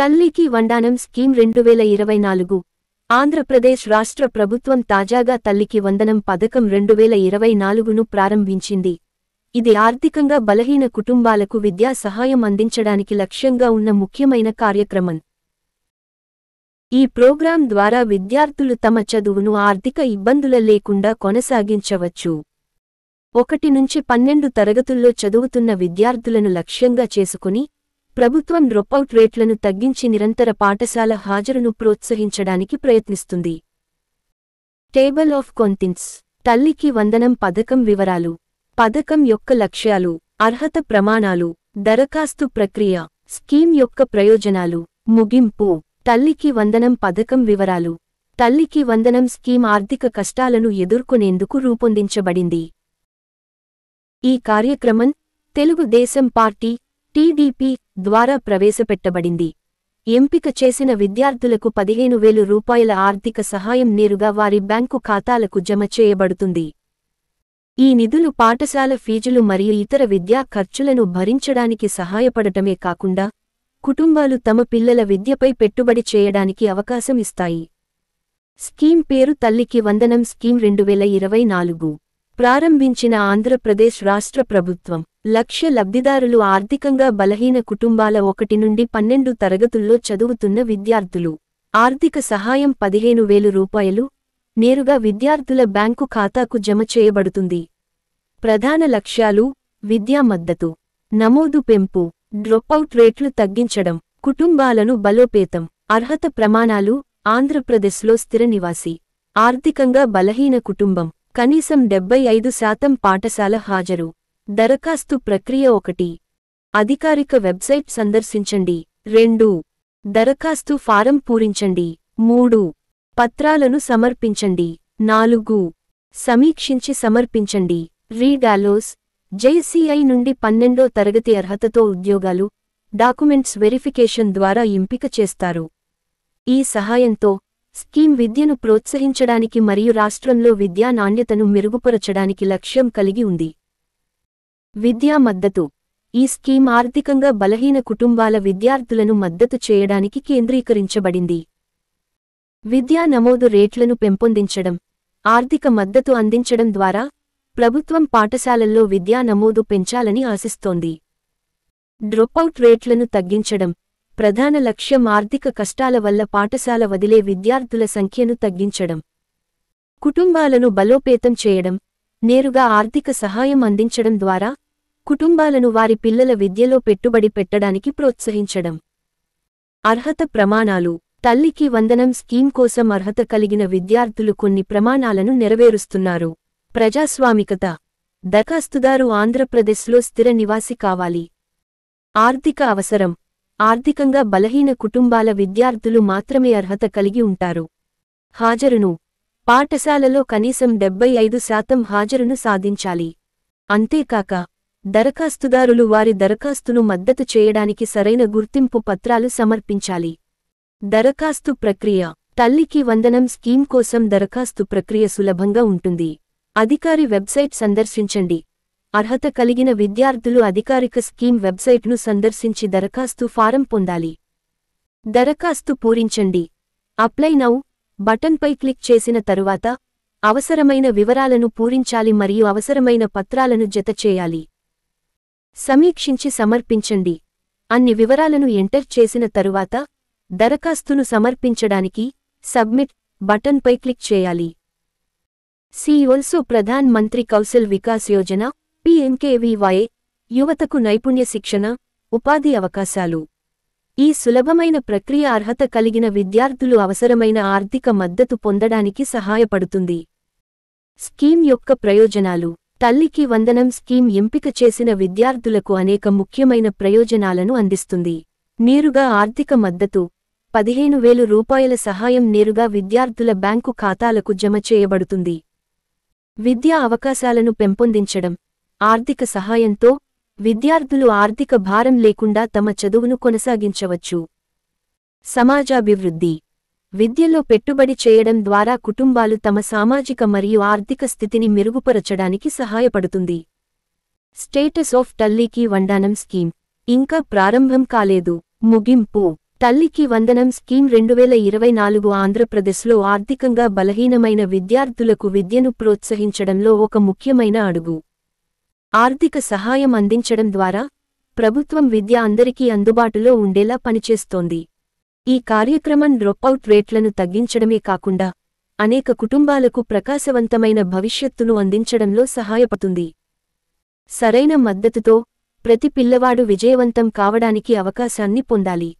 తల్లికి వండానం స్కీమ్ రెండు వేల ఇరవై నాలుగు ఆంధ్రప్రదేశ్ రాష్ట్ర ప్రభుత్వం తాజాగా తల్లికి వందనం పథకం రెండు వేల ఇరవై నాలుగును ప్రారంభించింది ఇది ఆర్థికంగా బలహీన కుటుంబాలకు విద్యా సహాయం అందించడానికి లక్ష్యంగా ఉన్న ముఖ్యమైన కార్యక్రమం ఈ ప్రోగ్రాం ద్వారా విద్యార్థులు తమ చదువును ఆర్థిక ఇబ్బందుల లేకుండా కొనసాగించవచ్చు ఒకటి నుంచి పన్నెండు తరగతుల్లో చదువుతున్న విద్యార్థులను లక్ష్యంగా చేసుకుని ప్రభుత్వం డ్రొప్అవుట్ రేట్లను తగ్గించి నిరంతర పాఠశాల హాజరును ప్రోత్సహించడానికి ప్రయత్నిస్తుంది టేబుల్ ఆఫ్ కొంతిన్స్ తల్లికి వందనం పథకం వివరాలు పథకం యొక్క లక్ష్యాలు అర్హత ప్రమాణాలు దరఖాస్తు ప్రక్రియ స్కీమ్ యొక్క ప్రయోజనాలు ముగింపు తల్లికి వందనం పథకం వివరాలు తల్లికి వందనం స్కీమ్ ఆర్థిక కష్టాలను ఎదుర్కొనేందుకు రూపొందించబడింది ఈ కార్యక్రమం తెలుగుదేశం పార్టీ టీడీపీ ద్వారా ప్రవేశపెట్టబడింది ఎంపిక చేసిన విద్యార్థులకు పదిహేను వేలు రూపాయల ఆర్థిక సహాయం నేరుగా వారి బ్యాంకు ఖాతాలకు జమ చేయబడుతుంది ఈ నిధులు పాఠశాల ఫీజులు మరియు ఇతర విద్యా ఖర్చులను భరించడానికి సహాయపడటమే కాకుండా కుటుంబాలు తమ పిల్లల విద్యపై పెట్టుబడి చేయడానికి అవకాశం ఇస్తాయి స్కీమ్ పేరు తల్లికి వందనం స్కీమ్ రెండు వేల ఇరవై నాలుగు ప్రారంభించిన ఆంధ్రప్రదేశ్ రాష్ట్ర ప్రభుత్వం లక్ష్య లబ్ధిదారులు ఆర్థికంగా బలహీన కుటుంబాల ఒకటి నుండి పన్నెండు తరగతుల్లో చదువుతున్న విద్యార్థులు ఆర్థిక సహాయం పదిహేను వేలు రూపాయలు నేరుగా విద్యార్థుల బ్యాంకు ఖాతాకు జమ చేయబడుతుంది ప్రధాన లక్ష్యాలు విద్యా మద్దతు నమోదు పెంపు డ్రొప్అవుట్ రేట్లు తగ్గించడం కుటుంబాలను బలోపేతం అర్హత ప్రమాణాలు ఆంధ్రప్రదేశ్లో స్థిర నివాసి ఆర్థికంగా బలహీన కుటుంబం కనీసం డెబ్బై ఐదు శాతం పాఠశాల హాజరు దరఖాస్తు ప్రక్రియ ఒకటి అధికారిక వెబ్సైట్ సందర్శించండి రెండు దరఖాస్తు ఫారం పూరించండి మూడు పత్రాలను సమర్పించండి నాలుగు సమీక్షించి సమర్పించండి రీడాలోస్ జేసీఐ నుండి పన్నెండో తరగతి అర్హతతో ఉద్యోగాలు డాక్యుమెంట్స్ వెరిఫికేషన్ ద్వారా ఎంపిక చేస్తారు ఈ సహాయంతో స్కీమ్ విద్యను ప్రోత్సహించడానికి మరియు రాష్ట్రంలో విద్యా నాణ్యతను మెరుగుపరచడానికి లక్ష్యం కలిగి ఉంది విద్యా మద్దతు ఈ స్కీమ్ ఆర్థికంగా బలహీన కుటుంబాల విద్యార్థులను మద్దతు చేయడానికి కేంద్రీకరించబడింది విద్యా నమోదు రేట్లను పెంపొందించడం ఆర్థిక మద్దతు అందించడం ద్వారా ప్రభుత్వం పాఠశాలల్లో విద్యా నమోదు పెంచాలని ఆశిస్తోంది అవుట్ రేట్లను తగ్గించడం ప్రధాన లక్ష్యం ఆర్థిక కష్టాల వల్ల పాఠశాల వదిలే విద్యార్థుల సంఖ్యను తగ్గించడం కుటుంబాలను బలోపేతం చేయడం నేరుగా ఆర్థిక సహాయం అందించడం ద్వారా కుటుంబాలను వారి పిల్లల విద్యలో పెట్టుబడి పెట్టడానికి ప్రోత్సహించడం అర్హత ప్రమాణాలు తల్లికి వందనం స్కీమ్ కోసం అర్హత కలిగిన విద్యార్థులు కొన్ని ప్రమాణాలను నెరవేరుస్తున్నారు ప్రజాస్వామికత దరఖాస్తుదారు ఆంధ్రప్రదేశ్లో స్థిర నివాసి కావాలి ఆర్థిక అవసరం ఆర్థికంగా బలహీన కుటుంబాల విద్యార్థులు మాత్రమే అర్హత కలిగి ఉంటారు హాజరును పాఠశాలలో కనీసం డెబ్బై ఐదు శాతం హాజరును సాధించాలి అంతేకాక దరఖాస్తుదారులు వారి దరఖాస్తును మద్దతు చేయడానికి సరైన గుర్తింపు పత్రాలు సమర్పించాలి దరఖాస్తు ప్రక్రియ తల్లికి వందనం స్కీమ్ కోసం దరఖాస్తు ప్రక్రియ సులభంగా ఉంటుంది అధికారి వెబ్సైట్ సందర్శించండి అర్హత కలిగిన విద్యార్థులు అధికారిక స్కీమ్ వెబ్సైట్ను సందర్శించి దరఖాస్తు ఫారం పొందాలి దరఖాస్తు పూరించండి అప్లై నౌ బటన్పై క్లిక్ చేసిన తరువాత అవసరమైన వివరాలను పూరించాలి మరియు అవసరమైన పత్రాలను జత చేయాలి సమీక్షించి సమర్పించండి అన్ని వివరాలను ఎంటర్ చేసిన తరువాత దరఖాస్తును సమర్పించడానికి సబ్మిట్ బటన్పై క్లిక్ చేయాలి see also Pradhan Mantri Kaushal Vikas Yojana PMKVY యువతకు నైపుణ్య శిక్షణ ఉపాధి అవకాశాలు ఈ సులభమైన ప్రక్రియ అర్హత కలిగిన విద్యార్థులు అవసరమైన ఆర్థిక మద్దతు పొందడానికి సహాయపడుతుంది స్కీమ్ యొక్క ప్రయోజనాలు తల్లికి వందనం స్కీమ్ ఎంపిక చేసిన విద్యార్థులకు అనేక ముఖ్యమైన ప్రయోజనాలను అందిస్తుంది నేరుగా ఆర్థిక మద్దతు పదిహేను వేలు రూపాయల సహాయం నేరుగా విద్యార్థుల బ్యాంకు ఖాతాలకు జమ చేయబడుతుంది విద్యా అవకాశాలను పెంపొందించడం ఆర్థిక సహాయంతో విద్యార్థులు ఆర్థిక భారం లేకుండా తమ చదువును కొనసాగించవచ్చు సమాజాభివృద్ధి విద్యలో పెట్టుబడి చేయడం ద్వారా కుటుంబాలు తమ సామాజిక మరియు ఆర్థిక స్థితిని మెరుగుపరచడానికి సహాయపడుతుంది స్టేటస్ ఆఫ్ టల్లీకి వండనం స్కీమ్ ఇంకా ప్రారంభం కాలేదు ముగింపు తల్లికి వందనం స్కీమ్ రెండువేల ఇరవై నాలుగు ఆంధ్రప్రదేశ్లో ఆర్థికంగా బలహీనమైన విద్యార్థులకు విద్యను ప్రోత్సహించడంలో ఒక ముఖ్యమైన అడుగు ఆర్థిక సహాయం అందించడం ద్వారా ప్రభుత్వం విద్య అందరికీ అందుబాటులో ఉండేలా పనిచేస్తోంది ఈ కార్యక్రమం డ్రొప్అవుట్ రేట్లను తగ్గించడమే కాకుండా అనేక కుటుంబాలకు ప్రకాశవంతమైన భవిష్యత్తును అందించడంలో సహాయపడుతుంది సరైన మద్దతుతో ప్రతి పిల్లవాడు విజయవంతం కావడానికి అవకాశాన్ని పొందాలి